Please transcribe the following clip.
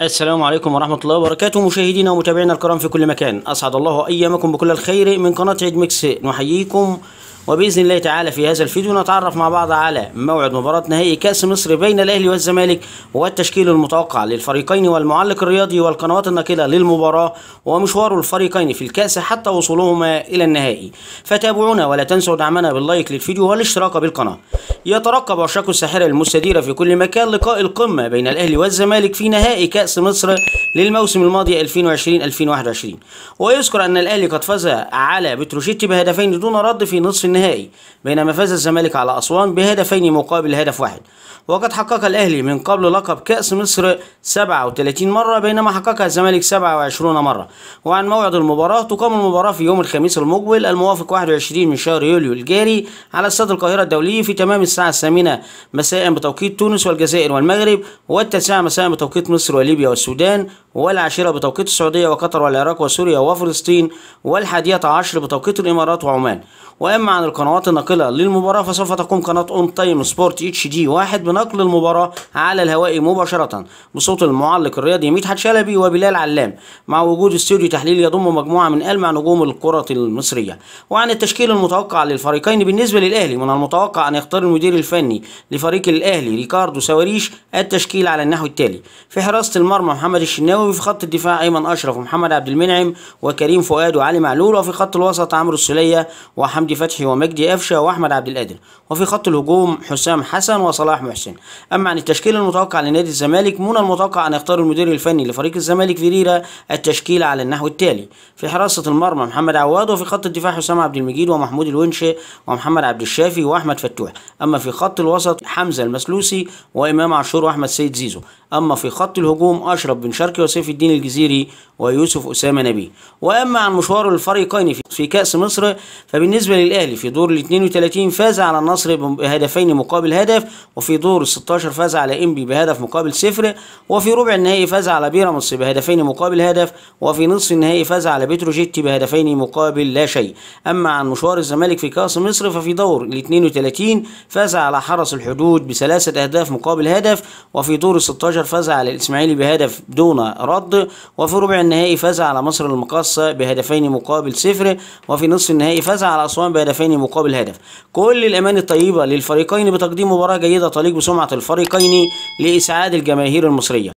السلام عليكم ورحمة الله وبركاته مشاهدينا ومتابعينا الكرام في كل مكان أسعد الله أيامكم بكل الخير من قناة عيد ميكس نحييكم وباذن الله تعالى في هذا الفيديو نتعرف مع بعض على موعد مباراه نهائي كاس مصر بين الاهلي والزمالك والتشكيل المتوقع للفريقين والمعلق الرياضي والقنوات الناقله للمباراه ومشوار الفريقين في الكاس حتى وصولهما الى النهائي فتابعونا ولا تنسوا دعمنا باللايك للفيديو والاشتراك بالقناه يترقب عشاق الساحره المستديره في كل مكان لقاء القمه بين الاهلي والزمالك في نهائي كاس مصر للموسم الماضي 2020 2021 ويذكر ان الاهلي قد فاز على بتروجيتي بهدفين دون رد في نصف النهائي بينما فاز الزمالك على أسوان بهدفين مقابل هدف واحد وقد حقق الأهلي من قبل لقب كأس مصر 37 مرة بينما حققها الزمالك 27 مرة وعن موعد المباراة تقام المباراة في يوم الخميس المقبل الموافق 21 من شهر يوليو الجاري على استاد القاهرة الدولي في تمام الساعة الثامنة مساء بتوقيت تونس والجزائر والمغرب والتاسعة مساء بتوقيت مصر وليبيا والسودان والعاشرة بتوقيت السعودية وقطر والعراق وسوريا وفلسطين والحادية عشر بتوقيت الإمارات وعمان وأما عن القنوات الناقلة للمباراة فسوف تقوم قناة اون تايم سبورت اتش دي واحد بنقل المباراة على الهواء مباشرة بصوت المعلق الرياضي مدحت شلبي وبلال علام مع وجود استوديو تحليل يضم مجموعة من ألمع نجوم الكرة المصرية وعن التشكيل المتوقع للفريقين بالنسبة للأهلي من المتوقع أن يختار المدير الفني لفريق الأهلي ريكاردو سواريش التشكيل على النحو التالي في حراسة المرمى محمد الشناوي وفي خط الدفاع أيمن أشرف ومحمد عبد المنعم وكريم فؤاد وعلي معلول وفي خط الوسط عمرو السلية وحمدي فتحي ومجدي قفشه واحمد عبد القادر وفي خط الهجوم حسام حسن وصلاح محسن اما عن التشكيل المتوقع لنادي الزمالك منى المتوقع ان يختار المدير الفني لفريق الزمالك فيريرا التشكيل على النحو التالي في حراسه المرمى محمد عواد وفي خط الدفاع حسام عبد المجيد ومحمود الونش ومحمد عبد الشافي واحمد فتوح اما في خط الوسط حمزه المسلوسي وامام عاشور واحمد سيد زيزو اما في خط الهجوم اشرف بن شرقي وسيف الدين الجزيري ويوسف اسامه نبي واما عن مشوار الفريقين في كاس مصر فبالنسبه للاهلي الأهلي في دور ال 32 فاز على النصر بهدفين مقابل هدف وفي دور ال 16 فاز على إنبي بهدف مقابل صفر وفي ربع النهائي فاز على بيراميدز بهدفين مقابل هدف وفي نصف النهائي فاز على بتروجيتي بهدفين مقابل لا شيء أما عن مشوار الزمالك في كأس مصر ففي دور ال 32 فاز على حرس الحدود بثلاثة أهداف مقابل هدف وفي دور ال 16 فاز على الإسماعيلي بهدف دون رد وفي ربع النهائي فاز على مصر المقاصة بهدفين مقابل صفر وفي نصف النهائي فاز على أسوان بهدفين الثاني مقابل هدف كل الأمان الطيبة للفريقين بتقديم مباراة جيدة تليق بسمعة الفريقين لإسعاد الجماهير المصرية